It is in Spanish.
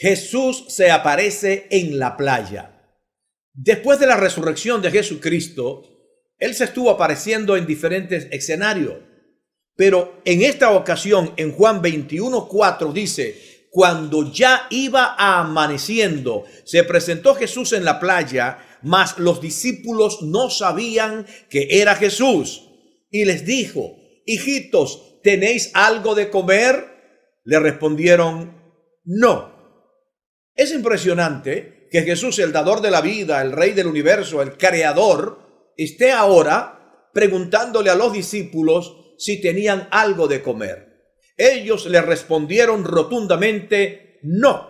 Jesús se aparece en la playa. Después de la resurrección de Jesucristo, Él se estuvo apareciendo en diferentes escenarios. Pero en esta ocasión, en Juan 21, 4 dice, cuando ya iba amaneciendo, se presentó Jesús en la playa, mas los discípulos no sabían que era Jesús. Y les dijo, hijitos, ¿tenéis algo de comer? Le respondieron, no. Es impresionante que Jesús, el dador de la vida, el rey del universo, el creador, esté ahora preguntándole a los discípulos si tenían algo de comer. Ellos le respondieron rotundamente, no.